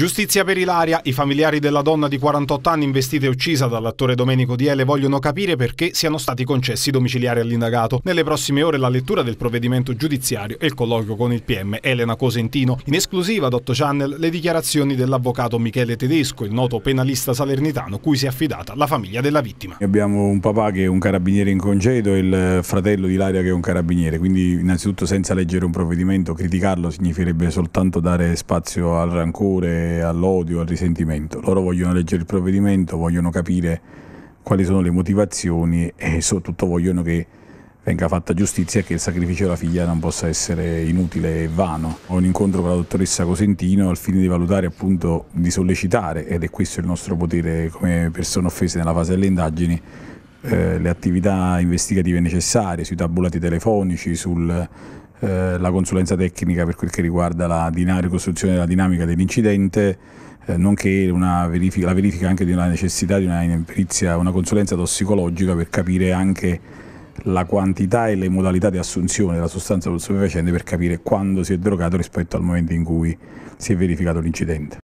Giustizia per Ilaria. I familiari della donna di 48 anni investita e uccisa dall'attore Domenico Diele vogliono capire perché siano stati concessi i domiciliari all'indagato. Nelle prossime ore la lettura del provvedimento giudiziario e il colloquio con il PM Elena Cosentino. In esclusiva ad 8 Channel le dichiarazioni dell'avvocato Michele Tedesco, il noto penalista salernitano cui si è affidata la famiglia della vittima. Abbiamo un papà che è un carabiniere in congedo e il fratello di Ilaria che è un carabiniere, quindi innanzitutto senza leggere un provvedimento criticarlo significherebbe soltanto dare spazio al rancore all'odio, al risentimento. Loro vogliono leggere il provvedimento, vogliono capire quali sono le motivazioni e soprattutto vogliono che venga fatta giustizia e che il sacrificio della figlia non possa essere inutile e vano. Ho un incontro con la dottoressa Cosentino al fine di valutare appunto di sollecitare, ed è questo il nostro potere come persone offese nella fase delle indagini, eh, le attività investigative necessarie sui tabulati telefonici, sul eh, la consulenza tecnica per quel che riguarda la ricostruzione della dinamica dell'incidente, eh, nonché verifica, la verifica anche di una necessità di una, una consulenza tossicologica per capire anche la quantità e le modalità di assunzione della sostanza stupefacente per capire quando si è drogato rispetto al momento in cui si è verificato l'incidente.